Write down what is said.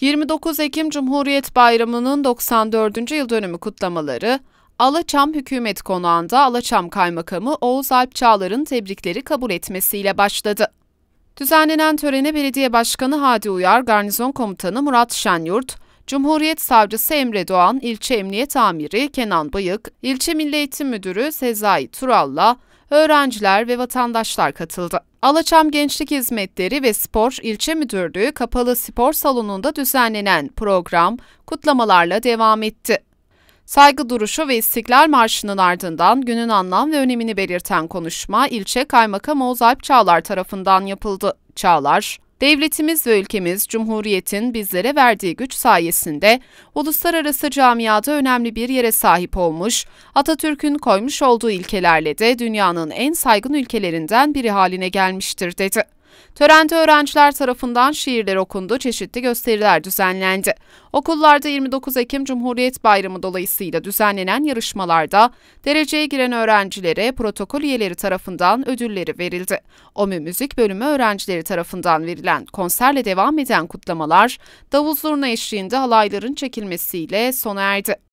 29 Ekim Cumhuriyet Bayramı'nın 94. yıl dönümü kutlamaları, Alaçam Hükümet Konağı'nda Alaçam Kaymakamı Oğuz Alp Çağlar'ın tebrikleri kabul etmesiyle başladı. Düzenlenen törene Belediye Başkanı Hadi Uyar, Garnizon Komutanı Murat Şenyurt, Cumhuriyet Savcısı Emre Doğan, İlçe Emniyet Amiri Kenan Bayık, İlçe Milli Eğitim Müdürü Sezai Tural'la öğrenciler ve vatandaşlar katıldı. Alaçam Gençlik Hizmetleri ve Spor İlçe Müdürlüğü kapalı spor salonunda düzenlenen program kutlamalarla devam etti. Saygı duruşu ve istiklal Marşı'nın ardından günün anlam ve önemini belirten konuşma ilçe Kaymakam Oğuz Alp Çağlar tarafından yapıldı. Çağlar, Devletimiz ve ülkemiz Cumhuriyet'in bizlere verdiği güç sayesinde uluslararası camiada önemli bir yere sahip olmuş, Atatürk'ün koymuş olduğu ilkelerle de dünyanın en saygın ülkelerinden biri haline gelmiştir dedi. Törende öğrenciler tarafından şiirler okundu, çeşitli gösteriler düzenlendi. Okullarda 29 Ekim Cumhuriyet Bayramı dolayısıyla düzenlenen yarışmalarda dereceye giren öğrencilere protokol üyeleri tarafından ödülleri verildi. OMÜ Müzik Bölümü öğrencileri tarafından verilen konserle devam eden kutlamalar, davul zurna eşliğinde halayların çekilmesiyle sona erdi.